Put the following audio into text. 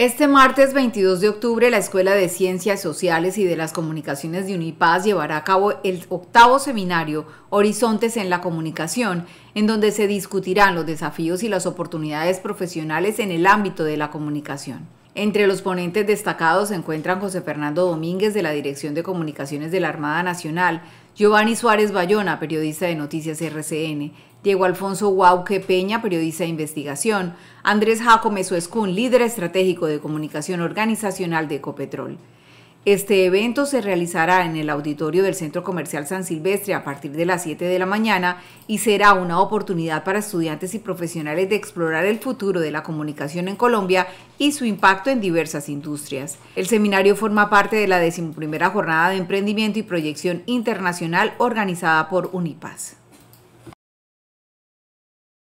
Este martes 22 de octubre, la Escuela de Ciencias Sociales y de las Comunicaciones de Unipaz llevará a cabo el octavo seminario Horizontes en la Comunicación, en donde se discutirán los desafíos y las oportunidades profesionales en el ámbito de la comunicación. Entre los ponentes destacados se encuentran José Fernando Domínguez de la Dirección de Comunicaciones de la Armada Nacional, Giovanni Suárez Bayona, periodista de Noticias RCN, Diego Alfonso Huauque Peña, periodista de investigación, Andrés Jacome Suescún, líder estratégico de comunicación organizacional de Ecopetrol. Este evento se realizará en el auditorio del Centro Comercial San Silvestre a partir de las 7 de la mañana y será una oportunidad para estudiantes y profesionales de explorar el futuro de la comunicación en Colombia y su impacto en diversas industrias. El seminario forma parte de la decimoprimera jornada de emprendimiento y proyección internacional organizada por Unipas.